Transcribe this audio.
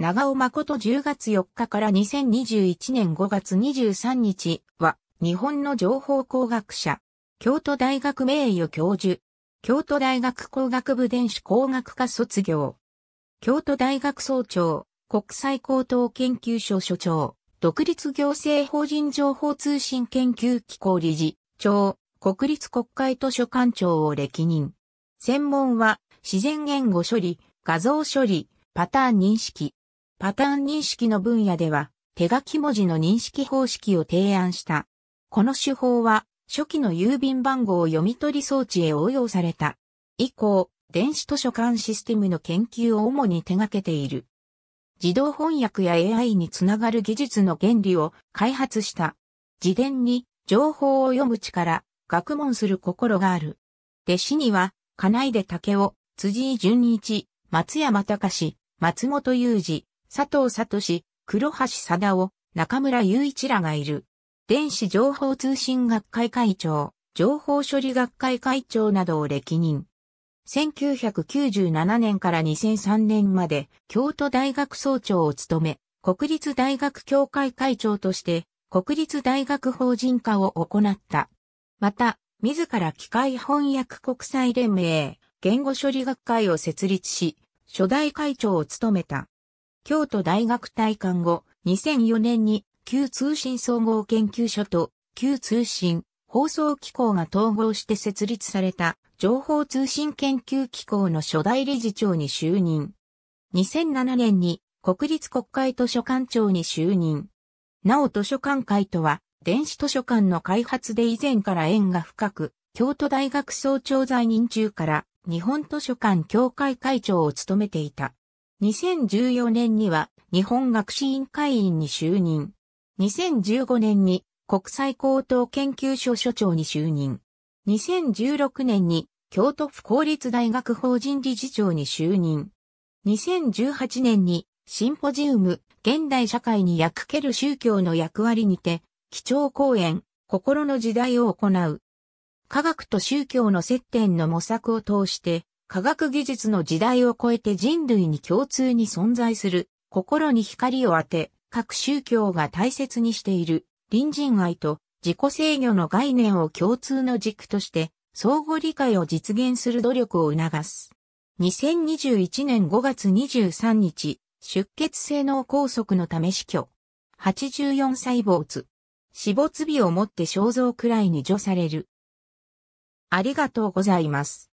長尾誠10月4日から2021年5月23日は、日本の情報工学者、京都大学名誉教授、京都大学工学部電子工学科卒業、京都大学総長、国際高等研究所所長、独立行政法人情報通信研究機構理事、長、国立国会図書館長を歴任。専門は、自然言語処理、画像処理、パターン認識、パターン認識の分野では、手書き文字の認識方式を提案した。この手法は、初期の郵便番号読み取り装置へ応用された。以降、電子図書館システムの研究を主に手掛けている。自動翻訳や AI につながる技術の原理を開発した。自伝に情報を読む力、学問する心がある。弟子には、金出武雄、辻井淳一、松山隆、松本裕二、佐藤聡、黒橋貞夫、中村雄一らがいる。電子情報通信学会会長、情報処理学会会長などを歴任。1997年から2003年まで京都大学総長を務め、国立大学協会会長として国立大学法人化を行った。また、自ら機械翻訳国際連盟、言語処理学会を設立し、初代会長を務めた。京都大学退官後、2004年に旧通信総合研究所と旧通信放送機構が統合して設立された情報通信研究機構の初代理事長に就任。2007年に国立国会図書館長に就任。なお図書館会とは電子図書館の開発で以前から縁が深く、京都大学総長在任中から日本図書館協会会長を務めていた。2014年には日本学士院会員に就任。2015年に国際高等研究所所長に就任。2016年に京都府公立大学法人理事長に就任。2018年にシンポジウム現代社会に役ける宗教の役割にて基調講演心の時代を行う。科学と宗教の接点の模索を通して科学技術の時代を超えて人類に共通に存在する、心に光を当て、各宗教が大切にしている、隣人愛と自己制御の概念を共通の軸として、相互理解を実現する努力を促す。2021年5月23日、出血性脳梗塞のため死去。84歳没。死没日をもって肖像くらいに除される。ありがとうございます。